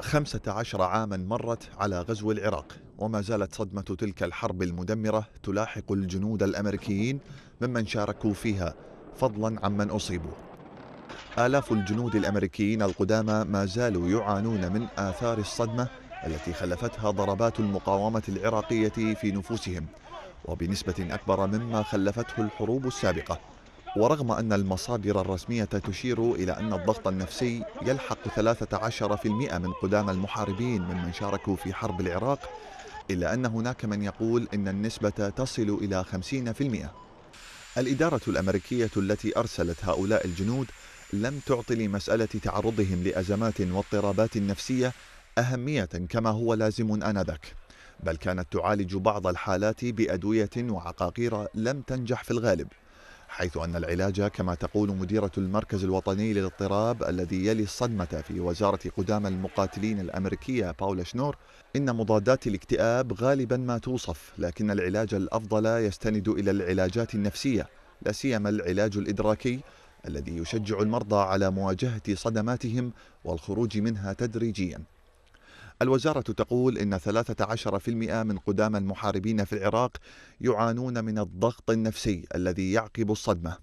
خمسة عشر عاما مرت على غزو العراق وما زالت صدمة تلك الحرب المدمرة تلاحق الجنود الأمريكيين ممن شاركوا فيها فضلا عمن أصيبوا آلاف الجنود الأمريكيين القدامى ما زالوا يعانون من آثار الصدمة التي خلفتها ضربات المقاومة العراقية في نفوسهم وبنسبة أكبر مما خلفته الحروب السابقة ورغم أن المصادر الرسمية تشير إلى أن الضغط النفسي يلحق 13% من قدام المحاربين ممن شاركوا في حرب العراق إلا أن هناك من يقول أن النسبة تصل إلى 50% الإدارة الأمريكية التي أرسلت هؤلاء الجنود لم تعطي لمسألة تعرضهم لأزمات واضطرابات نفسية أهمية كما هو لازم آنذاك بل كانت تعالج بعض الحالات بأدوية وعقاقير لم تنجح في الغالب حيث أن العلاج كما تقول مديرة المركز الوطني للاضطراب الذي يلي الصدمة في وزارة قدامى المقاتلين الأمريكية باولا شنور إن مضادات الاكتئاب غالبا ما توصف لكن العلاج الأفضل يستند إلى العلاجات النفسية لا سيما العلاج الإدراكي الذي يشجع المرضى على مواجهة صدماتهم والخروج منها تدريجياً الوزارة تقول إن 13% من قدامى المحاربين في العراق يعانون من الضغط النفسي الذي يعقب الصدمة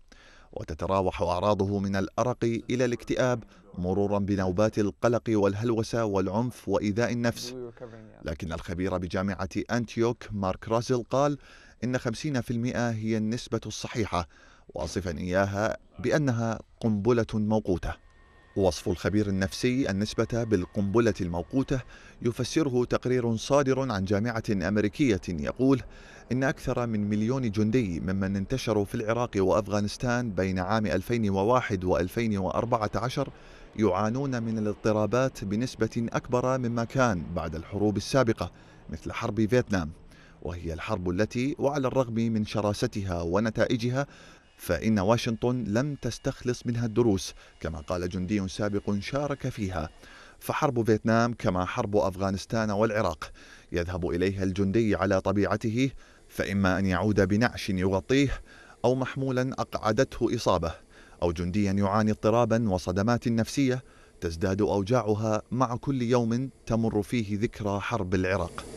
وتتراوح أعراضه من الأرق إلى الاكتئاب مرورا بنوبات القلق والهلوسة والعنف وإيذاء النفس لكن الخبير بجامعة أنتيوك مارك رازل قال إن 50% هي النسبة الصحيحة واصفا إياها بأنها قنبلة موقوتة وصف الخبير النفسي النسبة بالقنبلة الموقوتة يفسره تقرير صادر عن جامعة أمريكية يقول إن أكثر من مليون جندي ممن انتشروا في العراق وأفغانستان بين عام 2001 و 2014 يعانون من الاضطرابات بنسبة أكبر مما كان بعد الحروب السابقة مثل حرب فيتنام وهي الحرب التي وعلى الرغم من شراستها ونتائجها فإن واشنطن لم تستخلص منها الدروس كما قال جندي سابق شارك فيها فحرب فيتنام كما حرب أفغانستان والعراق يذهب إليها الجندي على طبيعته فإما أن يعود بنعش يغطيه أو محمولا أقعدته إصابة أو جنديا يعاني اضطرابا وصدمات نفسية تزداد أوجاعها مع كل يوم تمر فيه ذكرى حرب العراق